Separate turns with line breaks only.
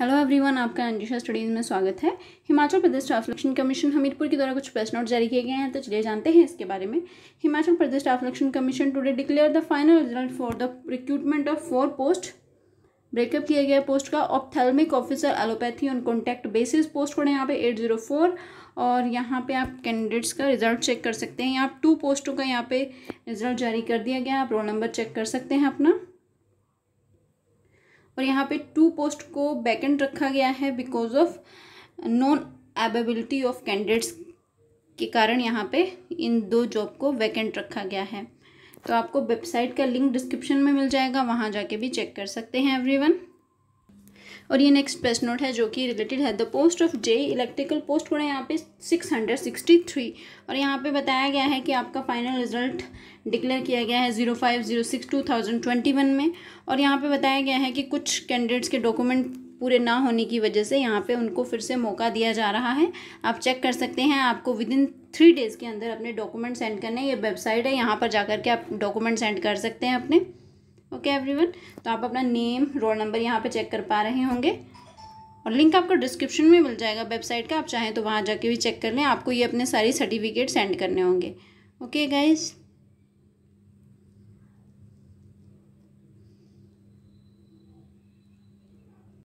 hello everyone आपका अंजुषा studies में स्वागत है Himachal Pradesh staff election commission Hamirpur के द्वारा कुछ प्रेस नोट जारी किए गए हैं तो चलिए जानते हैं इसके बारे में Himachal Pradesh staff election commission today declare the final result for the recruitment of four post breakup किया गया पोस्ट का ophthalmic officer allopathy on contract basis post code यहाँ पे एट जीरो फोर और यहाँ पे आप कैंडिडेट्स का रिजल्ट चेक कर सकते हैं यहाँ टू पोस्टों का यहाँ पे रिजल्ट जारी कर दिया गया आप रोल नंबर चेक कर सकते हैं अपना और यहाँ पे टू पोस्ट को वैकेंट रखा गया है because of non availability of candidates के कारण यहाँ पे इन दो जॉब को वैकेंट रखा गया है तो आपको वेबसाइट का लिंक डिस्क्रिप्शन में मिल जाएगा वहाँ जाके भी चेक कर सकते हैं एवरीवन और ये नेक्स्ट प्रश्न नोट है जो कि रिलेटेड है the post of J electrical post code है यहाँ पे सिक्स हंड्रेड सिक्सटी थ्री और यहाँ पे बताया गया है कि आपका फाइनल रिजल्ट डिक्लेयर किया गया है zero five zero six two thousand twenty one में और यहाँ पे बताया गया है कि कुछ कैंडिडेट्स के डॉक्यूमेंट पूरे ना होने की वजह से यहाँ पे उनको फिर से मौका दिया जा रहा है आप चेक कर सकते हैं आपको विद इन थ्री डेज़ के अंदर अपने डॉक्यूमेंट सेंड करने ये वेबसाइट है यहाँ पर जाकर के आप डॉक्यूमेंट सेंड कर सकते हैं अपने ओके एवरीवन तो आप अपना नेम रोल नंबर यहाँ पे चेक कर पा रहे होंगे और लिंक आपको डिस्क्रिप्शन में मिल जाएगा वेबसाइट का आप चाहें तो वहाँ जाके भी चेक कर लें आपको ये अपने सारी सर्टिफिकेट सेंड करने होंगे ओके गाइज़